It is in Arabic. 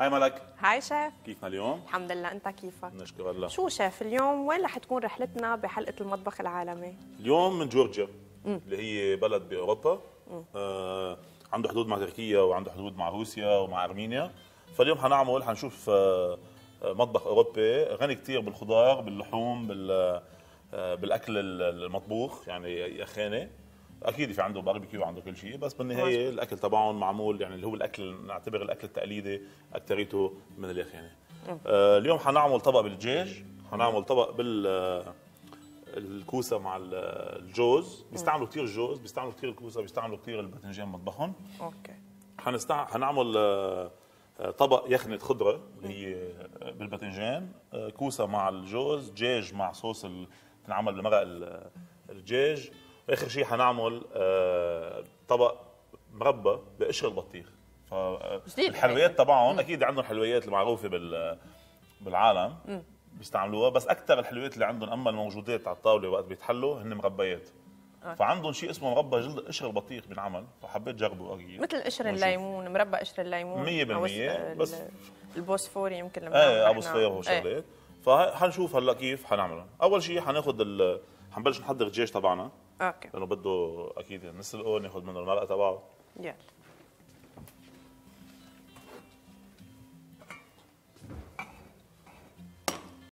هاي ملك هاي شيف كيفنا اليوم؟ الحمد لله انت كيفك؟ نشكر الله شو شيف اليوم وين رح تكون رحلتنا بحلقه المطبخ العالمي؟ اليوم من جورجيا مم. اللي هي بلد باوروبا آه عنده حدود مع تركيا وعنده حدود مع روسيا ومع ارمينيا فاليوم حنعمل حنشوف آه, آه، مطبخ اوروبي غني كثير بالخضار باللحوم بال آه بالاكل المطبوخ يعني يا خانه اكيد في عنده باربيكيو وعنده كل شيء بس بالنهايه مزبوط. الاكل تبعهم معمول يعني اللي هو الاكل نعتبر الاكل التقليدي اكثريته من اليخانه آه اليوم حنعمل طبق بالدجاج حنعمل طبق بال الكوسه مع الجوز بيستعملوا كثير الجوز بيستعملوا كثير الكوسه بيستعملوا كثير الباذنجان مطبخهم اوكي حنستع... حنعمل آه، آه، طبق يخنه خضره اللي هي آه، بالباذنجان كوسه مع الجوز دجاج مع صوص بتنعمل تنعمل بمرق الدجاج اخر شيء حنعمل آه، طبق مربى بقشر البطيخ فالحلويات تبعهم اكيد عندهم حلويات المعروفه بال بالعالم بيستعملوها بس اكثر الحلويات اللي عندهم اما الموجودات على الطاوله وقت بيتحلوا هن مربيات آه. فعندهم شيء اسمه مربى جلد قشر البطيخ بينعمل فحبيت جربه اكيد مثل قشر الليمون مربى قشر الليمون 100% بس البوسفور يمكن لما ايه ابو صفير وشغلات إيه. فحنشوف هلا كيف حنعملهم اول شيء حناخذ حنبلش نحضر الدجاج تبعنا اوكي لانه بده اكيد نسلقه ناخذ منه المرقه تبعه يلا